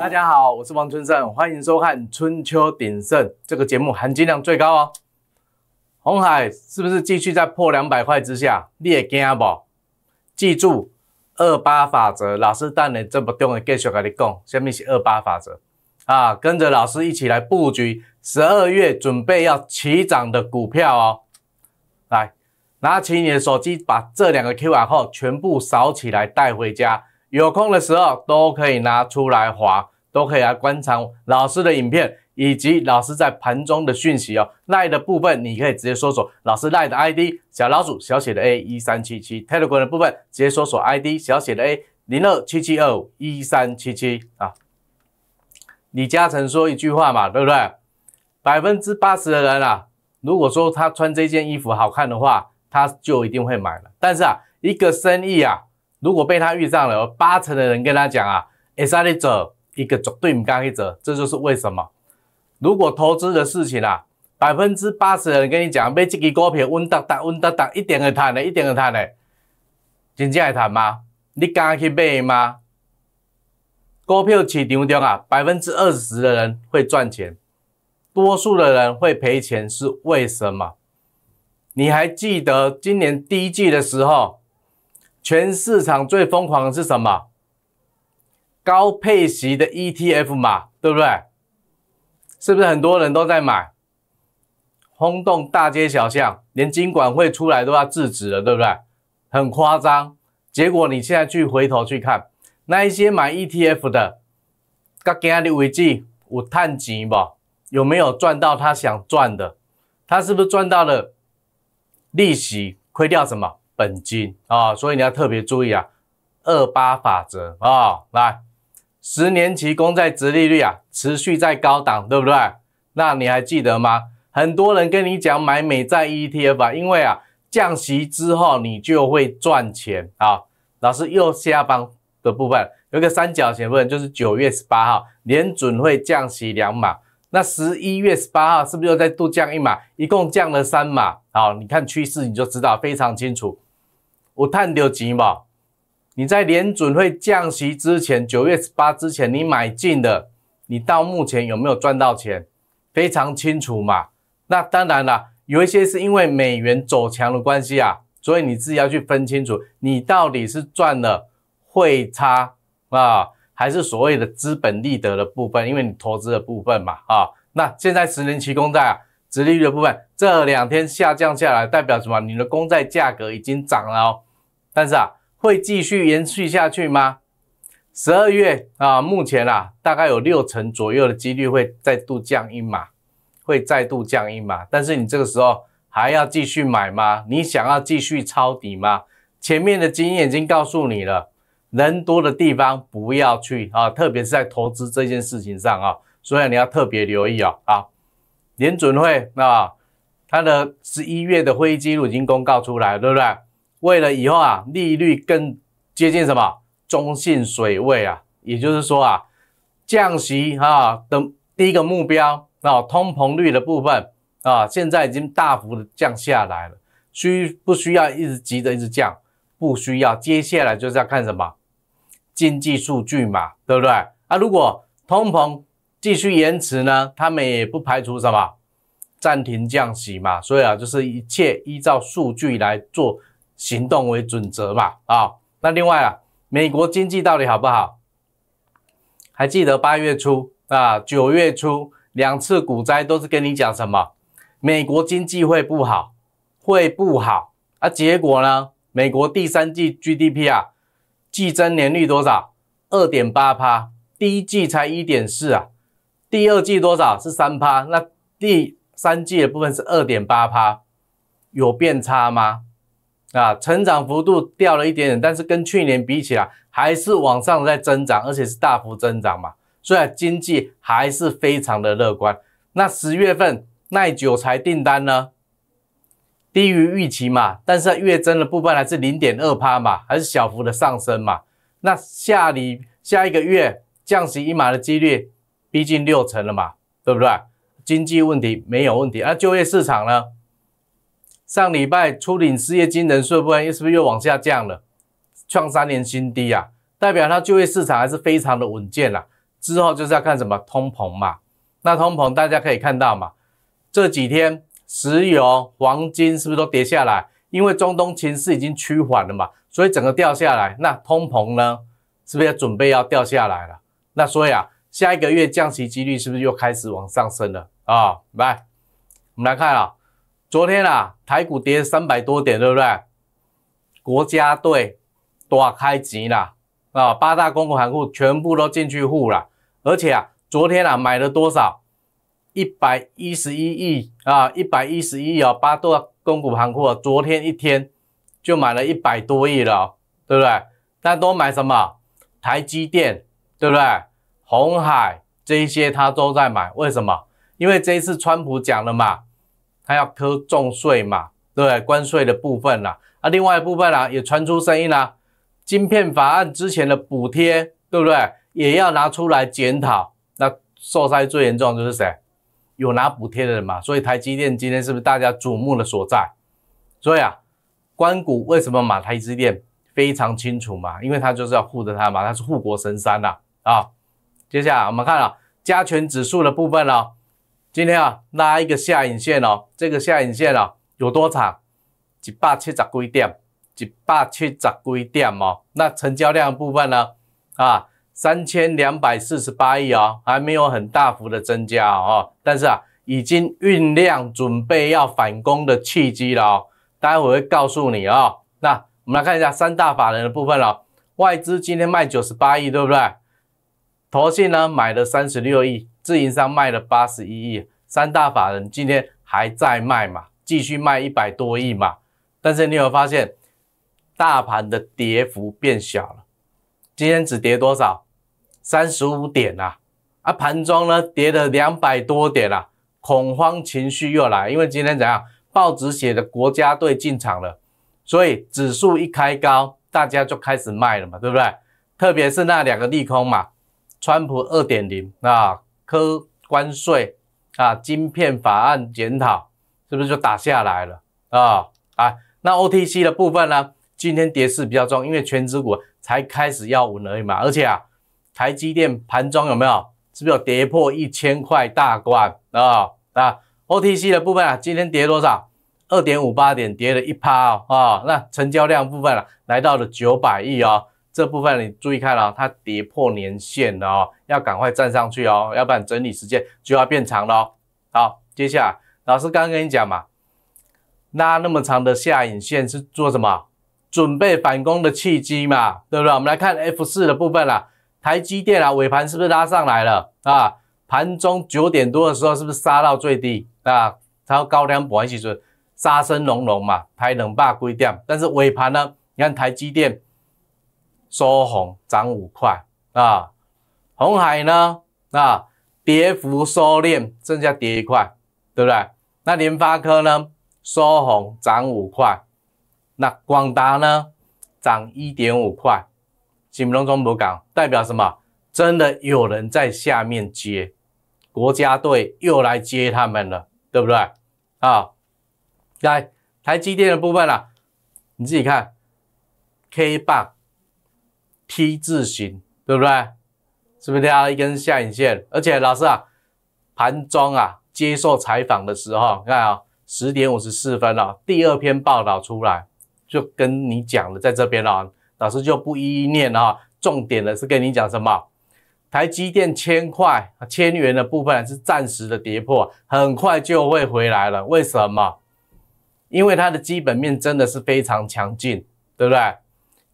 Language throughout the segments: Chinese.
大家好，我是王春盛，欢迎收看《春秋鼎盛》这个节目，含金量最高哦。红海是不是继续在破两百块之下？你也惊不？记住二八法则，老师带你这么重要，继续跟你讲，什么是二八法则啊？跟着老师一起来布局十二月准备要起涨的股票哦。来，拿起你的手机，把这两个 Q R 号全部扫起来，带回家。有空的时候都可以拿出来划，都可以来观察老师的影片以及老师在盘中的讯息哦。赖的部分你可以直接搜索老师赖的 ID，小老鼠小写的 A 一三七七 Telegram 的部分直接搜索 ID 小写的 A 零二七七二五一三七七啊。李嘉诚说一句话嘛，对不对？百分之八十的人啊，如果说他穿这件衣服好看的话，他就一定会买了。但是啊，一个生意啊。如果被他遇上了，八成的人跟他讲啊，一三厘折，一个绝对你敢去走，这就是为什么。如果投资的事情啊，百分之八十的人跟你讲买这支股票稳当当，稳当当，一定会赚的，一定会赚的，真正会赚吗？你敢去买吗？股票市场中啊，百分之二十的人会赚钱，多数的人会赔钱，是为什么？你还记得今年第一季的时候？全市场最疯狂的是什么？高配息的 ETF 嘛，对不对？是不是很多人都在买？轰动大街小巷，连金管会出来都要制止了，对不对？很夸张。结果你现在去回头去看，那一些买 ETF 的，他今天的尾市，有探钱不？有没有赚到他想赚的？他是不是赚到了利息？亏掉什么？本金啊，所以你要特别注意啊，二八法则啊，来，十年期公债值利率啊，持续在高档，对不对？那你还记得吗？很多人跟你讲买美债 ETF 吧，因为啊，降息之后你就会赚钱啊。老师右下方的部分有个三角形部分，就是九月十八号年准会降息两码，那十一月十八号是不是又再度降一码？一共降了三码啊？你看趋势你就知道非常清楚。我探丢金银你在联准会降息之前，九月十八之前你买进的，你到目前有没有赚到钱？非常清楚嘛？那当然了，有一些是因为美元走强的关系啊，所以你自己要去分清楚，你到底是赚了汇差啊，还是所谓的资本利得的部分，因为你投资的部分嘛，啊，那现在十年期公债啊，殖利率的部分这两天下降下来，代表什么？你的公债价格已经涨了哦。但是啊，会继续延续下去吗？十二月啊，目前啊，大概有六成左右的几率会再度降一码，会再度降一码。但是你这个时候还要继续买吗？你想要继续抄底吗？前面的经验已经告诉你了，人多的地方不要去啊，特别是在投资这件事情上啊，所以你要特别留意啊。啊，联准会啊，它的十一月的会议记录已经公告出来，对不对？为了以后啊，利率更接近什么中性水位啊？也就是说啊，降息啊的第一个目标啊，通膨率的部分啊，现在已经大幅的降下来了。需不需要一直急着一直降？不需要。接下来就是要看什么经济数据嘛，对不对？啊，如果通膨继续延迟呢，他们也不排除什么暂停降息嘛。所以啊，就是一切依照数据来做。行动为准则吧，啊，那另外啊，美国经济到底好不好？还记得八月初啊，九月初两次股灾都是跟你讲什么？美国经济会不好，会不好啊！结果呢，美国第三季 GDP 啊，季增年率多少？二点八趴，第一季才一点四啊，第二季多少？是三趴，那第三季的部分是二点八趴，有变差吗？啊，成长幅度掉了一点点，但是跟去年比起来，还是往上在增长，而且是大幅增长嘛，所以经济还是非常的乐观。那十月份耐久材订单呢，低于预期嘛，但是月增的部分还是零点二趴嘛，还是小幅的上升嘛。那下里下一个月降息一码的几率逼近六成了嘛，对不对？经济问题没有问题，而就业市场呢？上礼拜出领失业金人数，不然又是不是又往下降了，创三年新低啊？代表它就业市场还是非常的稳健啦。之后就是要看什么通膨嘛。那通膨大家可以看到嘛，这几天石油、黄金是不是都跌下来？因为中东情势已经趋缓了嘛，所以整个掉下来。那通膨呢，是不是要准备要掉下来了？那所以啊，下一个月降息几率是不是又开始往上升了啊？来，我们来看啊。昨天啊，台股跌三百多点，对不对？国家队大开机啦，啊，八大公股行库全部都进去护了，而且啊，昨天啊买了多少？一百一十一亿啊，一百一十一亿哦，八大公股行库昨天一天就买了一百多亿了，对不对？那都买什么？台积电，对不对？红海这些他都在买，为什么？因为这一次川普讲了嘛。还要扣重税嘛，对不对？关税的部分啦，啊，另外一部分啦，也传出声音啦，晶片法案之前的补贴，对不对？也要拿出来检讨。那受灾最严重就是谁？有拿补贴的人嘛？所以台积电今天是不是大家瞩目的所在？所以啊，关谷为什么买台积电非常清楚嘛？因为他就是要护着它嘛，它是护国神山呐啊。接下来我们看啊，加权指数的部分啊。今天啊，拉一个下影线哦，这个下影线哦有多长？一百七十几点？一百七十几点哦？那成交量部分呢？啊，三千两百四十八亿哦，还没有很大幅的增加哦，但是啊，已经酝酿准备要反攻的契机了哦。待会会告诉你哦。那我们来看一下三大法人的部分哦，外资今天卖九十八亿，对不对？投信呢买了三十六亿。自营商卖了八十一亿，三大法人今天还在卖嘛，继续卖一百多亿嘛。但是你有发现，大盘的跌幅变小了。今天只跌多少？三十五点啊！啊，盘中呢跌了两百多点啊，恐慌情绪又来，因为今天怎样？报纸写的国家队进场了，所以指数一开高，大家就开始卖了嘛，对不对？特别是那两个利空嘛，川普二点零啊。科关税啊，晶片法案检讨，是不是就打下来了啊啊？那 OTC 的部分呢？今天跌势比较重，因为全职股才开始要稳而已嘛。而且啊，台积电盘中有没有？是不是跌破一千块大关啊啊？OTC 的部分啊，今天跌多少？二点五八点跌了一趴啊。那成交量部分啊，来到了九百亿啊。这部分你注意看了，它跌破年线了哦，要赶快站上去哦，要不然整理时间就要变长了。好，接下来老师刚刚跟你讲嘛，拉那么长的下影线是做什么？准备反攻的契机嘛，对不对？我们来看 F 四的部分啦。台积电啊，尾盘是不是拉上来了？啊，盘中九点多的时候是不是杀到最低？啊，然高量补回时就杀声隆隆嘛，台能霸归掉，但是尾盘呢，你看台积电。收红涨五块啊，红海呢？啊，跌幅收敛，剩下跌一块，对不对？那联发科呢？收红涨五块，那广达呢？涨一点五块。金龙中博港代表什么？真的有人在下面接，国家队又来接他们了，对不对？啊，来台积电的部分啊，你自己看 K 棒。T 字形，对不对？是不是加一根下影线？而且老师啊，盘中啊，接受采访的时候，你看啊，十点五十四分了，第二篇报道出来，就跟你讲了，在这边了，老师就不一一念了啊。重点的是跟你讲什么？台积电千块、千元的部分是暂时的跌破，很快就会回来了。为什么？因为它的基本面真的是非常强劲，对不对？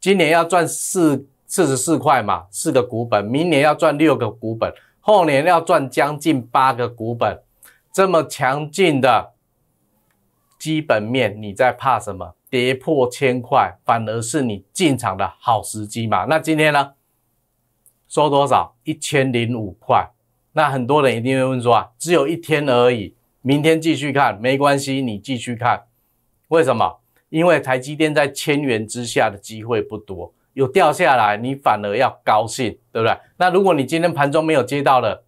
今年要赚四。四十四块嘛，四个股本，明年要赚六个股本，后年要赚将近八个股本，这么强劲的基本面，你在怕什么？跌破千块，反而是你进场的好时机嘛。那今天呢，收多少？一千零五块。那很多人一定会问说啊，只有一天而已，明天继续看，没关系，你继续看。为什么？因为台积电在千元之下的机会不多。有掉下来，你反而要高兴，对不对？那如果你今天盘中没有接到了，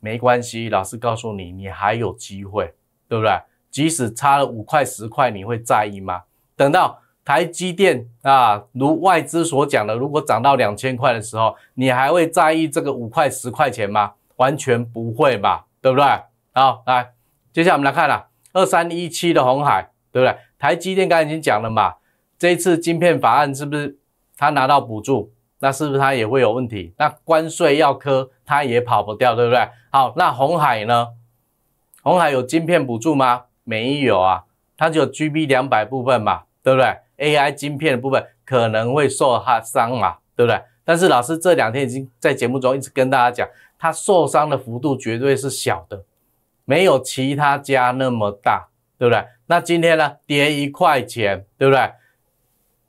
没关系，老师告诉你，你还有机会，对不对？即使差了五块十块，你会在意吗？等到台积电啊，如外资所讲的，如果涨到两千块的时候，你还会在意这个五块十块钱吗？完全不会吧，对不对？好，来，接下来我们来看了二三一七的红海，对不对？台积电刚才已经讲了嘛，这一次晶片法案是不是？他拿到补助，那是不是他也会有问题？那关税要科，他也跑不掉，对不对？好，那红海呢？红海有晶片补助吗？没有啊，它只有 GB 两百部分嘛，对不对？AI 晶片的部分可能会受它伤嘛，对不对？但是老师这两天已经在节目中一直跟大家讲，它受伤的幅度绝对是小的，没有其他家那么大，对不对？那今天呢，跌一块钱，对不对？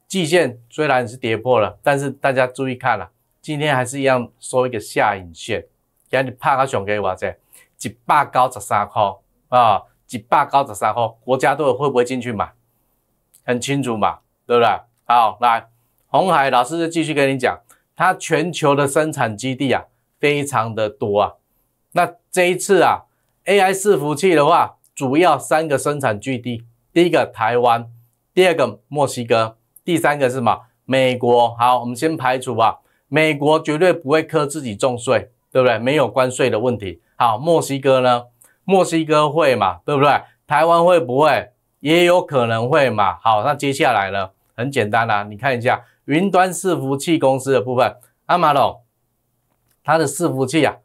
季线虽然是跌破了，但是大家注意看了，今天还是一样收一个下影线。让你拍个熊给我在，一百高十三块啊，一百高十三块，国家队会不会进去买？很清楚嘛，对不对？好，来，红海老师就继续跟你讲，它全球的生产基地啊非常的多啊。那这一次啊，AI 伺服器的话，主要三个生产基地，第一个台湾，第二个墨西哥。第三个是什么？美国好，我们先排除吧。美国绝对不会苛自己重税，对不对？没有关税的问题。好，墨西哥呢？墨西哥会嘛？对不对？台湾会不会？也有可能会嘛？好，那接下来呢？很简单啦，你看一下云端伺服器公司的部分，阿马龙，它的伺服器啊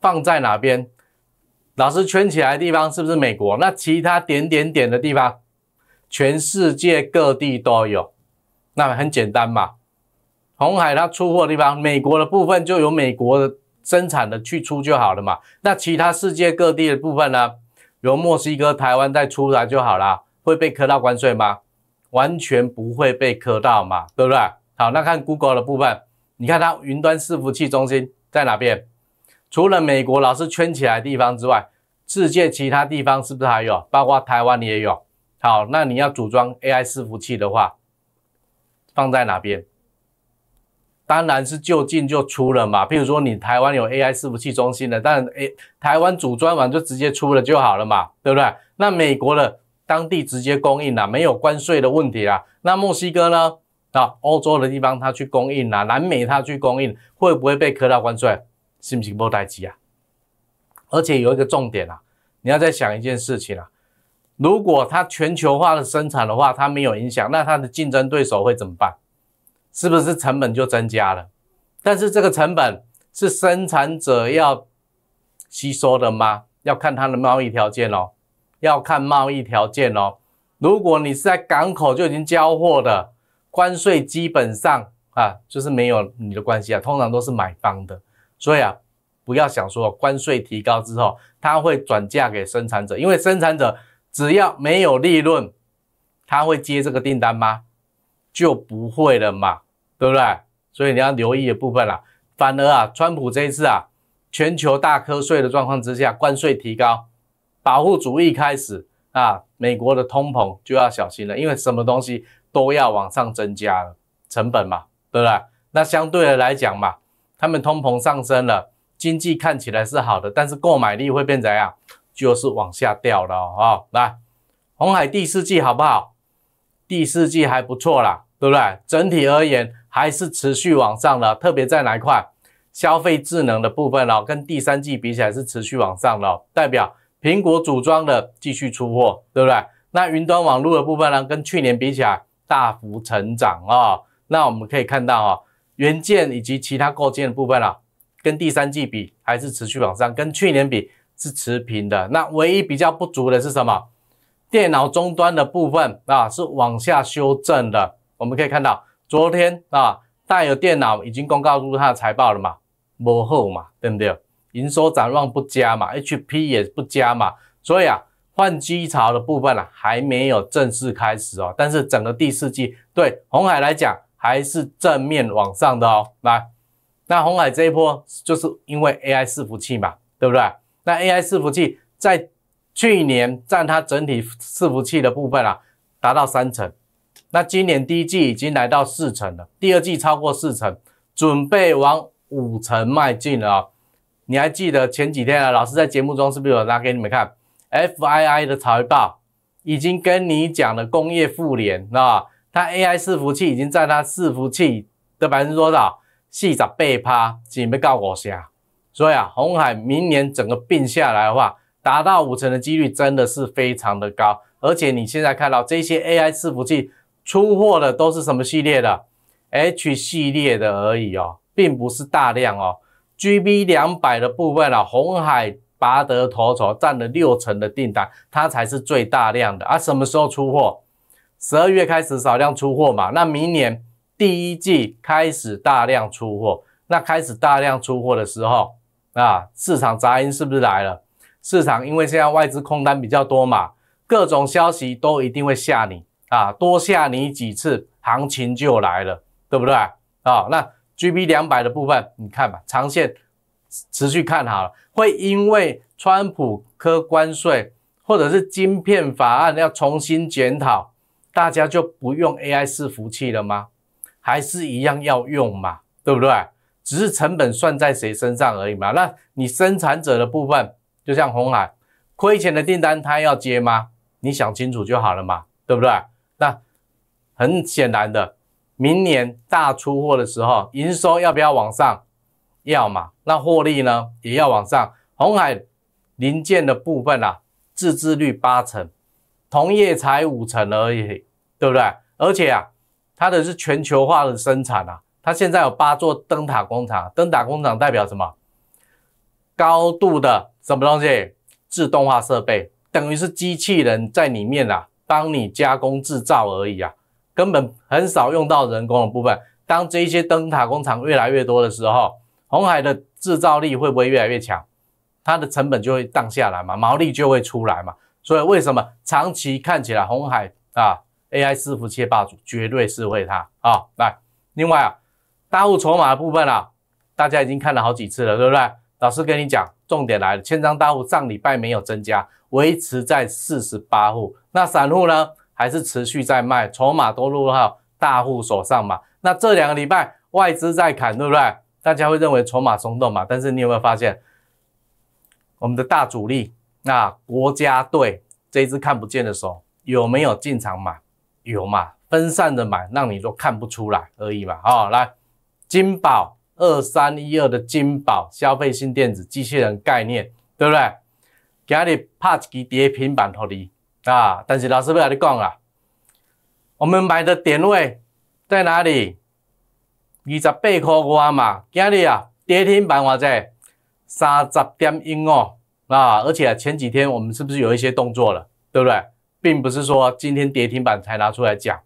放在哪边？老师圈起来的地方是不是美国？那其他点点点的地方，全世界各地都有。那很简单嘛，红海它出货地方，美国的部分就由美国的生产的去出就好了嘛。那其他世界各地的部分呢，由墨西哥、台湾再出来就好了，会被磕到关税吗？完全不会被磕到嘛，对不对？好，那看 Google 的部分，你看它云端伺服器中心在哪边？除了美国老是圈起来地方之外，世界其他地方是不是还有？包括台湾也有。好，那你要组装 AI 伺服器的话。放在哪边？当然是就近就出了嘛。譬如说，你台湾有 AI 伺服器中心的，但诶，台湾组装完就直接出了就好了嘛，对不对？那美国的当地直接供应啦，没有关税的问题啦。那墨西哥呢？啊，欧洲的地方它去供应啦，南美它去供应，会不会被苛到关税？是不？是不待机啊？而且有一个重点啊，你要在想一件事情啊。如果它全球化的生产的话，它没有影响，那它的竞争对手会怎么办？是不是成本就增加了？但是这个成本是生产者要吸收的吗？要看它的贸易条件哦，要看贸易条件哦。如果你是在港口就已经交货的，关税基本上啊，就是没有你的关系啊，通常都是买方的。所以啊，不要想说关税提高之后，它会转嫁给生产者，因为生产者。只要没有利润，他会接这个订单吗？就不会了嘛，对不对？所以你要留意的部分啦。反而啊，川普这一次啊，全球大瞌睡的状况之下，关税提高，保护主义开始啊，美国的通膨就要小心了，因为什么东西都要往上增加了成本嘛，对不对？那相对的来讲嘛，他们通膨上升了，经济看起来是好的，但是购买力会变怎样？就是往下掉的啊！来，红海第四季好不好？第四季还不错啦，对不对？整体而言还是持续往上的，特别在哪一块？消费智能的部分哦，跟第三季比起来是持续往上的，代表苹果组装的继续出货，对不对？那云端网络的部分呢，跟去年比起来大幅成长啊！那我们可以看到哦，元件以及其他构件的部分啦，跟第三季比还是持续往上，跟去年比。是持平的，那唯一比较不足的是什么？电脑终端的部分啊，是往下修正的。我们可以看到，昨天啊，带有电脑已经公告出它的财报了嘛，落后嘛，对不对？营收展望不佳嘛，HP 也不佳嘛，所以啊，换机潮的部分啊，还没有正式开始哦。但是整个第四季对红海来讲，还是正面往上的哦。来，那红海这一波就是因为 AI 伺服器嘛，对不对？那 AI 伺服器在去年占它整体伺服器的部分啊，达到三成。那今年第一季已经来到四成了，第二季超过四成，准备往五成迈进了啊！你还记得前几天啊，老师在节目中是不是有拿给你们看 FII 的财报，已经跟你讲了工业富联啊，它 AI 伺服器已经占它伺服器的百分之多少？四十八趴，准备到五成。所以啊，红海明年整个并下来的话，达到五成的几率真的是非常的高。而且你现在看到这些 AI 伺服器出货的都是什么系列的？H 系列的而已哦，并不是大量哦。GB 两百的部分啊，红海拔得头筹，占了六成的订单，它才是最大量的。啊，什么时候出货？十二月开始少量出货嘛。那明年第一季开始大量出货，那开始大量出货的时候。啊，市场杂音是不是来了？市场因为现在外资空单比较多嘛，各种消息都一定会吓你啊，多吓你几次，行情就来了，对不对？啊，那 G B 两百的部分，你看吧，长线持续看好了，会因为川普科关税或者是晶片法案要重新检讨，大家就不用 A I 伺服器了吗？还是一样要用嘛？对不对？只是成本算在谁身上而已嘛？那你生产者的部分，就像红海亏钱的订单，他要接吗？你想清楚就好了嘛，对不对？那很显然的，明年大出货的时候，营收要不要往上？要嘛，那获利呢也要往上。红海零件的部分啊，自制率八成，同业才五成而已，对不对？而且啊，它的是全球化的生产啊。它现在有八座灯塔工厂，灯塔工厂代表什么？高度的什么东西？自动化设备，等于是机器人在里面啊，帮你加工制造而已啊，根本很少用到人工的部分。当这些灯塔工厂越来越多的时候，红海的制造力会不会越来越强？它的成本就会降下来嘛，毛利就会出来嘛。所以为什么长期看起来红海啊，AI 师傅切霸主绝对是会它啊，来，另外啊。大户筹码的部分啊，大家已经看了好几次了，对不对？老师跟你讲，重点来了，千张大户上礼拜没有增加，维持在四十八户。那散户呢，还是持续在卖筹码，都入到大户手上嘛。那这两个礼拜外资在砍，对不对？大家会认为筹码松动嘛？但是你有没有发现，我们的大主力，那国家队这一只看不见的手有没有进场买？有嘛，分散的买，让你都看不出来而已嘛。好，来。金宝二三一二的金宝消费性电子机器人概念，对不对？今日怕是跌停板脱离啊！但是老师要跟你讲啊，我们买的点位在哪里？二十八块外嘛。今日啊，跌停板我在三十点五啊！而且前几天我们是不是有一些动作了？对不对？并不是说今天跌停板才拿出来讲。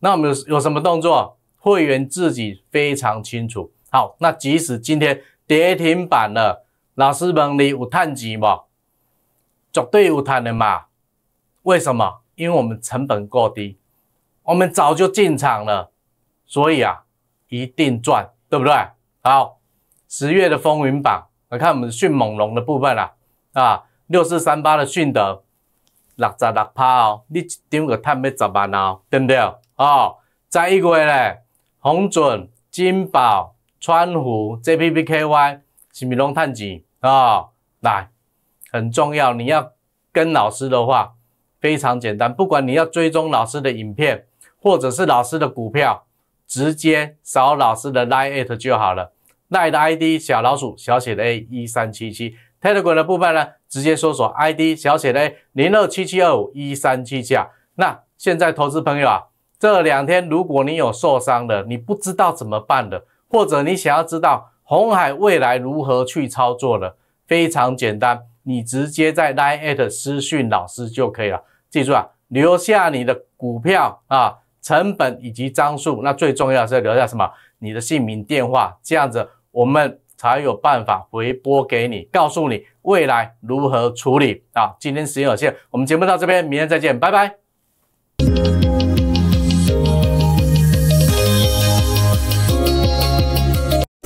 那我们有有什么动作？会员自己非常清楚。好，那即使今天跌停板了，老师们你有探钱吗？绝对有探的嘛。为什么？因为我们成本过低，我们早就进场了，所以啊，一定赚，对不对？好，十月的风云榜，来看我们迅猛龙的部分啦。啊，六四三八的迅德，六十六趴哦，你一张个贪要十万哦，对不对？哦，在一个月嘞。红准、金宝、川湖、JPPKY，是咪龙探纸啊？来，很重要，你要跟老师的话，非常简单，不管你要追踪老师的影片，或者是老师的股票，直接扫老师的 line it 就好了，line 的 ID 小老鼠小写的 A 一三七七，telegram 的部分呢，直接搜索 ID 小写的 A 零二七七二五一三七七啊。那现在投资朋友啊。这两天，如果你有受伤的，你不知道怎么办的，或者你想要知道红海未来如何去操作的，非常简单，你直接在 line at 私讯老师就可以了。记住啊，留下你的股票啊成本以及张数，那最重要是要留下什么？你的姓名、电话，这样子我们才有办法回拨给你，告诉你未来如何处理啊。今天时间有限，我们节目到这边，明天再见，拜拜。